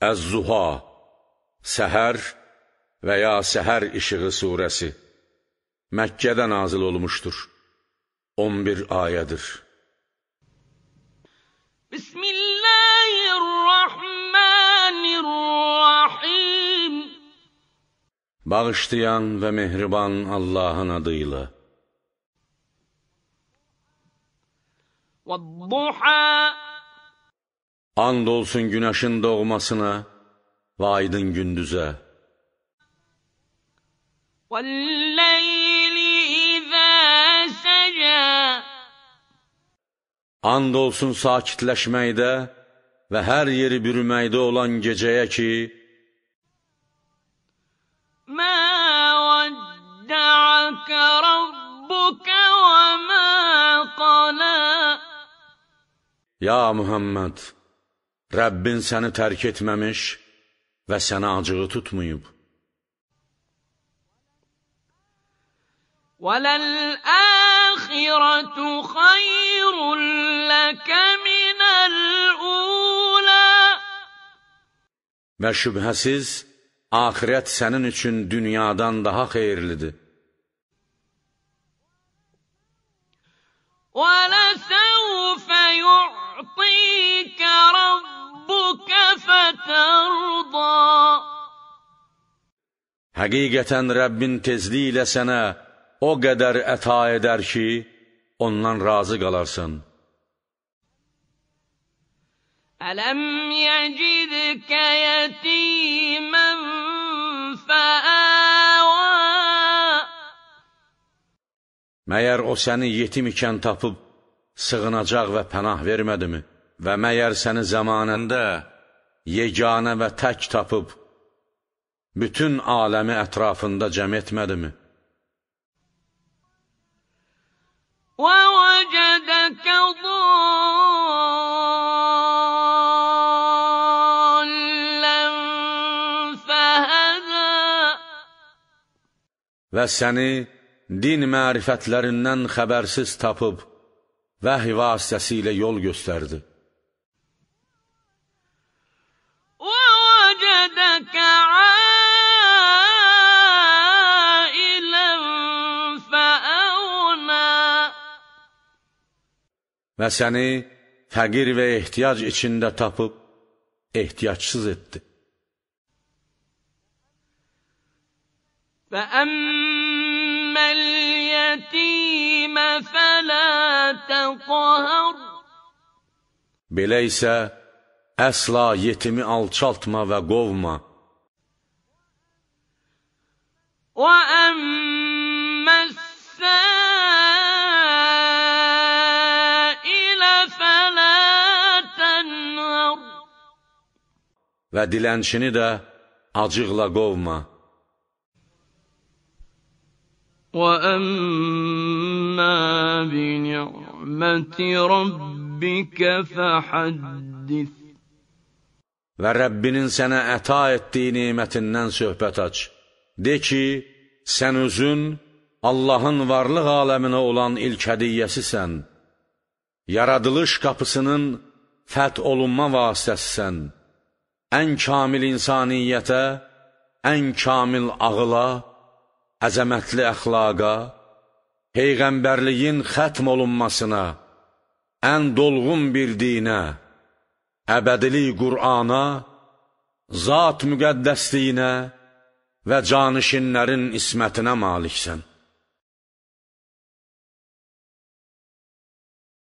Əz-Zuha, Səhər və ya Səhər İşığı Suresi Məkkədə nazil olmuşdur. 11 ayədir. Bismillahirrahmanirrahim Bağışlayan və mehriban Allahın adıyla. Və-duha And olsun günəşin doğmasına və aydın gündüzə. And olsun sakitləşməkdə və hər yeri bürüməkdə olan geceye ki, Ya Muhammed! Rəbbin səni tərk etməmiş və sənə acığı tutmayıb. وَلَلْآخِرَةُ خَيْرٌ لَكَ مِنَ الْأُولَى Və şübhəsiz, axirət sənin üçün dünyadan daha xeyirlidir. وَلَسَوْفَ Həqiqətən Rəbbin tezliklə sənə o qədər əta edər ki, ondan razı qalarsan. Ələm yəcidkə yətimən fəəvə Məyər o səni yetim ikən tapıb, sığınacaq və pənah vermədimi? Və məyər səni zamanında yeganə və tək tapıb, bütün aləmi ətrafında cəm etmədimi? وَوَجَدَكَ ضَالًّا فَهَدَى Və səni din mərifətlərindən xəbərsiz tapıb, vəhi vasitəsilə yol göstərdi. və səni fəqir və ehtiyac içində tapıb, ehtiyacsız etdi. فَأَمَّا الْيَتِيمَ فَلَا تَقْهَرْ Belə isə əsla yetimi alçaltma və qovma. وَأَمَّا السَّاءَ və dilənçini də acıqla qovma. وَأَمَّا بِنِعْمَةِ رَبِّكَ فَحَدِّثْ Və Rəbbinin sənə əta etdiyi nemətindən söhbət aç. De ki, sən özün Allahın varlıq aləminə olan ilk hədiyyəsisən. Yaradılış qapısının fəth olunma vasitəsisən ən kamil insaniyyətə, ən kamil ağıla, əzəmətli əxlaqa, Peyğəmbərliyin xətm olunmasına, ən dolğun bir dinə, əbədilik Qur'ana, zat müqəddəsliyinə və canişinlərin ismətinə maliksən.